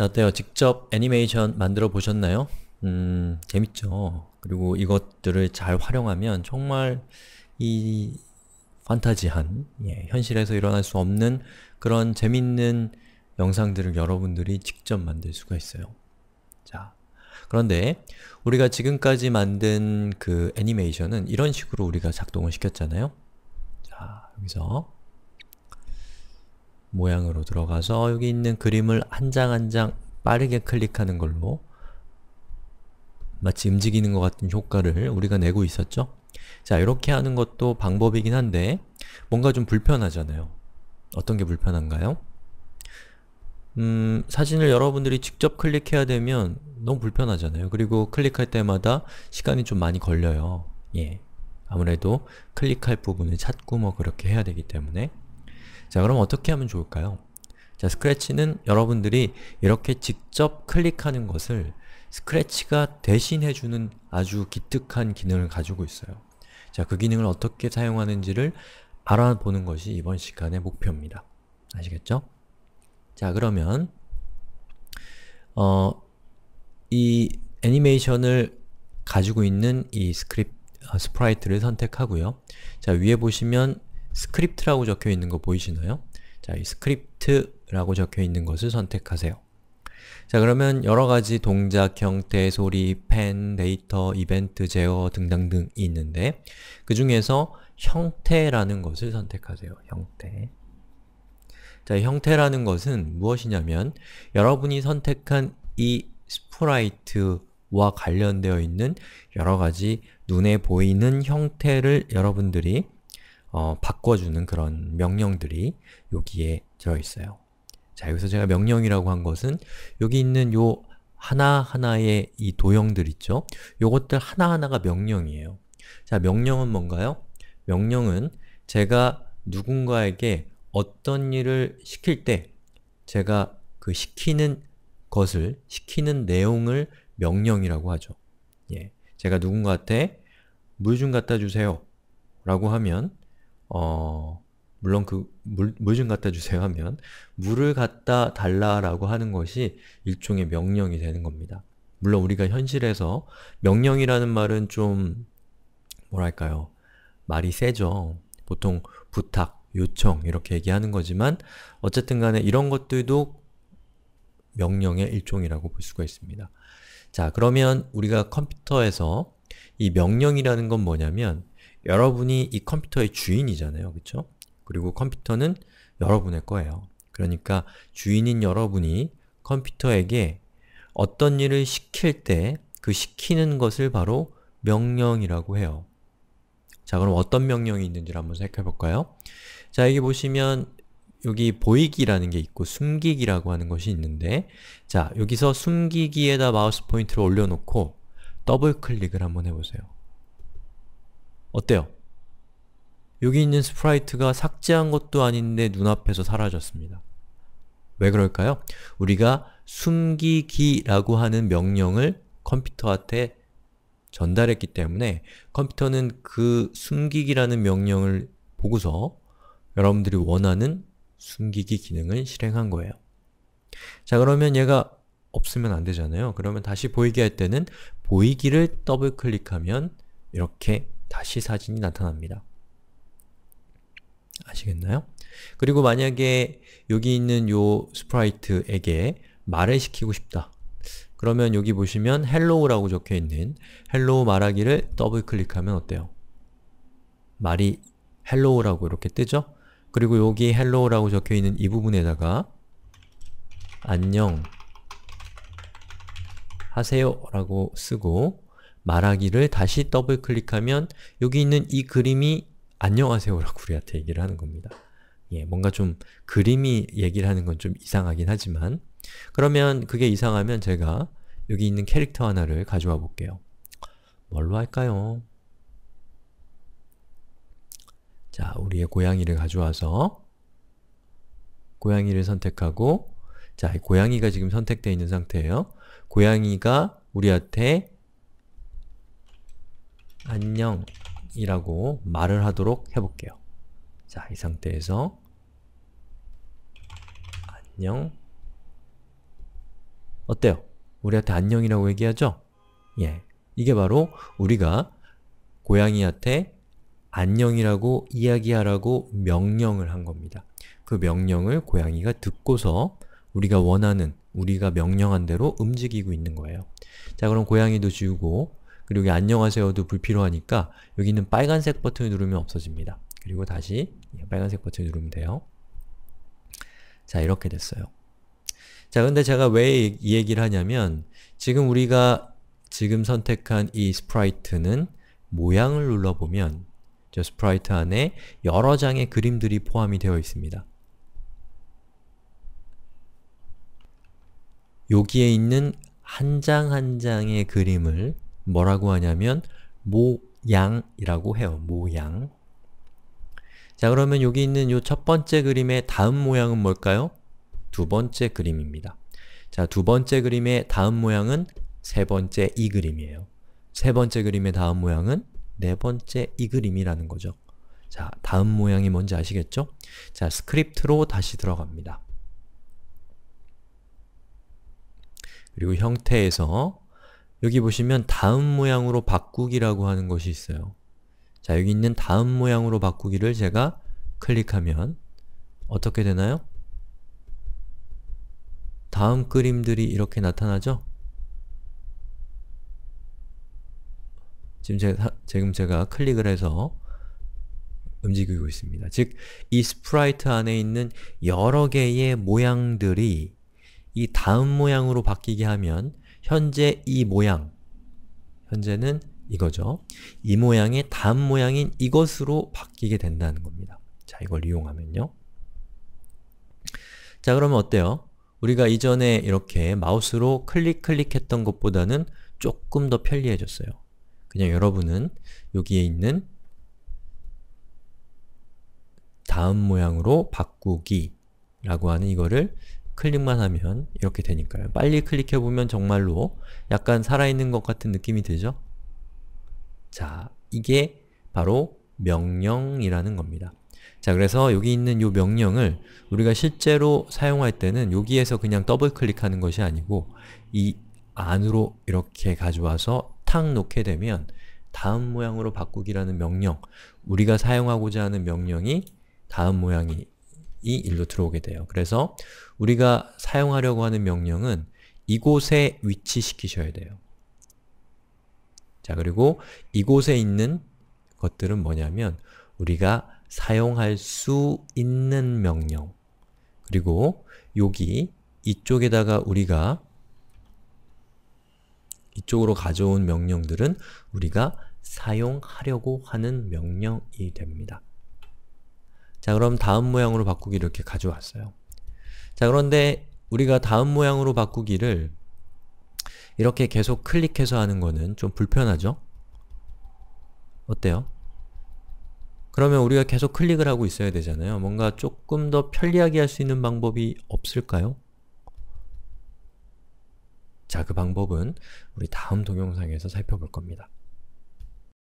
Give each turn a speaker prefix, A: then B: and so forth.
A: 자, 어때요? 직접 애니메이션 만들어 보셨나요? 음, 재밌죠? 그리고 이것들을 잘 활용하면 정말 이 판타지한, 예, 현실에서 일어날 수 없는 그런 재밌는 영상들을 여러분들이 직접 만들 수가 있어요. 자, 그런데 우리가 지금까지 만든 그 애니메이션은 이런 식으로 우리가 작동을 시켰잖아요? 자, 여기서 모양으로 들어가서 여기 있는 그림을 한 장 한 장 빠르게 클릭하는 걸로 마치 움직이는 것 같은 효과를 우리가 내고 있었죠? 자, 이렇게 하는 것도 방법이긴 한데 뭔가 좀 불편하잖아요. 어떤 게 불편한가요? 음, 사진을 여러분들이 직접 클릭해야 되면 너무 불편하잖아요. 그리고 클릭할 때마다 시간이 좀 많이 걸려요. 예. 아무래도 클릭할 부분을 찾고 뭐 그렇게 해야 되기 때문에 자, 그럼 어떻게 하면 좋을까요? 자, 스크래치는 여러분들이 이렇게 직접 클릭하는 것을 스크래치가 대신해주는 아주 기특한 기능을 가지고 있어요. 자, 그 기능을 어떻게 사용하는지를 알아보는 것이 이번 시간의 목표입니다. 아시겠죠? 자, 그러면 어, 이 애니메이션을 가지고 있는 이 스크립, 아, 스프라이트를 선택하고요. 자, 위에 보시면 스크립트라고 적혀 있는 거 보이시나요? 자, 이 스크립트라고 적혀 있는 것을 선택하세요. 자 그러면 여러가지 동작, 형태, 소리, 펜, 데이터, 이벤트, 제어 등등등 있는데 그 중에서 형태라는 것을 선택하세요. 형태 자 형태라는 것은 무엇이냐면 여러분이 선택한 이 스프라이트와 관련되어 있는 여러가지 눈에 보이는 형태를 여러분들이 어, 바꿔주는 그런 명령들이 여기에 들어있어요. 자, 여기서 제가 명령이라고 한 것은 여기 있는 요 하나하나의 이 도형들 있죠? 요것들 하나하나가 명령이에요. 자, 명령은 뭔가요? 명령은 제가 누군가에게 어떤 일을 시킬 때 제가 그 시키는 것을, 시키는 내용을 명령이라고 하죠. 예. 제가 누군가한테 물 좀 갖다 주세요 라고 하면 어, 물론 그 물 좀 갖다 주세요 하면 물을 갖다 달라라고 하는 것이 일종의 명령이 되는 겁니다. 물론 우리가 현실에서 명령이라는 말은 좀 뭐랄까요 말이 세죠. 보통 부탁, 요청 이렇게 얘기하는 거지만 어쨌든 간에 이런 것들도 명령의 일종이라고 볼 수가 있습니다. 자 그러면 우리가 컴퓨터에서 이 명령이라는 건 뭐냐면 여러분이 이 컴퓨터의 주인이잖아요. 그쵸? 그리고 컴퓨터는 여러분의 거예요. 그러니까 주인인 여러분이 컴퓨터에게 어떤 일을 시킬 때 그 시키는 것을 바로 명령이라고 해요. 자, 그럼 어떤 명령이 있는지를 한번 살펴볼까요? 자, 여기 보시면 여기 보이기라는 게 있고 숨기기라고 하는 것이 있는데 자, 여기서 숨기기에다 마우스 포인트를 올려놓고 더블 클릭을 한번 해보세요. 어때요? 여기 있는 스프라이트가 삭제한 것도 아닌데 눈앞에서 사라졌습니다. 왜 그럴까요? 우리가 숨기기라고 하는 명령을 컴퓨터한테 전달했기 때문에 컴퓨터는 그 숨기기라는 명령을 보고서 여러분들이 원하는 숨기기 기능을 실행한 거예요. 자 그러면 얘가 없으면 안 되잖아요. 그러면 다시 보이게 할 때는 보이기를 더블클릭하면 이렇게 다시 사진이 나타납니다. 아시겠나요? 그리고 만약에 여기 있는 요 스프라이트에게 말을 시키고 싶다. 그러면 여기 보시면 hello라고 적혀있는 hello 말하기를 더블 클릭하면 어때요? 말이 hello라고 이렇게 뜨죠? 그리고 여기 hello라고 적혀있는 이 부분에다가 안녕 하세요 라고 쓰고 말하기를 다시 더블 클릭하면 여기 있는 이 그림이 안녕하세요라고 우리한테 얘기를 하는 겁니다. 예, 뭔가 좀 그림이 얘기를 하는 건 좀 이상하긴 하지만 그러면 그게 이상하면 제가 여기 있는 캐릭터 하나를 가져와 볼게요. 뭘로 할까요? 자, 우리의 고양이를 가져와서 고양이를 선택하고 자, 고양이가 지금 선택되어 있는 상태예요. 고양이가 우리한테 안녕이라고 말을 하도록 해볼게요. 자, 이 상태에서 안녕 어때요? 우리한테 안녕이라고 얘기하죠? 예, 이게 바로 우리가 고양이한테 안녕이라고 이야기하라고 명령을 한 겁니다. 그 명령을 고양이가 듣고서 우리가 원하는, 우리가 명령한 대로 움직이고 있는 거예요. 자, 그럼 고양이도 지우고 그리고 여기 안녕하세요도 불필요하니까 여기 있는 빨간색 버튼을 누르면 없어집니다. 그리고 다시 예, 빨간색 버튼을 누르면 돼요. 자, 이렇게 됐어요. 자, 근데 제가 왜 이 얘기를 하냐면 지금 우리가 지금 선택한 이 스프라이트는 모양을 눌러보면 저 스프라이트 안에 여러 장의 그림들이 포함이 되어 있습니다. 여기에 있는 한 장한 한 장의 그림을 뭐라고 하냐면 모양이라고 해요. 모양. 자 그러면 여기 있는 요첫 번째 그림의 다음 모양은 뭘까요? 두 번째 그림입니다. 자, 두 번째 그림의 다음 모양은 세 번째 이 그림이에요. 세 번째 그림의 다음 모양은 네 번째 이 그림이라는 거죠. 자, 다음 모양이 뭔지 아시겠죠? 자, 스크립트로 다시 들어갑니다. 그리고 형태에서 여기 보시면 다음 모양으로 바꾸기라고 하는 것이 있어요. 자, 여기 있는 다음 모양으로 바꾸기를 제가 클릭하면 어떻게 되나요? 다음 그림들이 이렇게 나타나죠? 지금, 제, 지금 제가 클릭을 해서 움직이고 있습니다. 즉, 이 스프라이트 안에 있는 여러 개의 모양들이 이 다음 모양으로 바뀌게 하면 현재 이 모양, 현재는 이거죠. 이 모양의 다음 모양인 이것으로 바뀌게 된다는 겁니다. 자, 이걸 이용하면요. 자, 그러면 어때요? 우리가 이전에 이렇게 마우스로 클릭 클릭했던 것보다는 조금 더 편리해졌어요. 그냥 여러분은 여기에 있는 다음 모양으로 바꾸기 라고 하는 이거를 클릭만 하면 이렇게 되니까요. 빨리 클릭해보면 정말로 약간 살아있는 것 같은 느낌이 들죠? 자, 이게 바로 명령이라는 겁니다. 자, 그래서 여기 있는 이 명령을 우리가 실제로 사용할 때는 여기에서 그냥 더블클릭하는 것이 아니고 이 안으로 이렇게 가져와서 탁 놓게 되면 다음 모양으로 바꾸기라는 명령, 우리가 사용하고자 하는 명령이 다음 모양이 이 일로 들어오게 돼요. 그래서 우리가 사용하려고 하는 명령은 이곳에 위치시키셔야 돼요. 자, 그리고 이곳에 있는 것들은 뭐냐면 우리가 사용할 수 있는 명령 그리고 여기 이쪽에다가 우리가 이쪽으로 가져온 명령들은 우리가 사용하려고 하는 명령이 됩니다. 자 그럼 다음 모양으로 바꾸기 이렇게 가져왔어요. 자 그런데 우리가 다음 모양으로 바꾸기를 이렇게 계속 클릭해서 하는 거는 좀 불편하죠? 어때요? 그러면 우리가 계속 클릭을 하고 있어야 되잖아요. 뭔가 조금 더 편리하게 할 수 있는 방법이 없을까요? 자, 그 방법은 우리 다음 동영상에서 살펴볼 겁니다.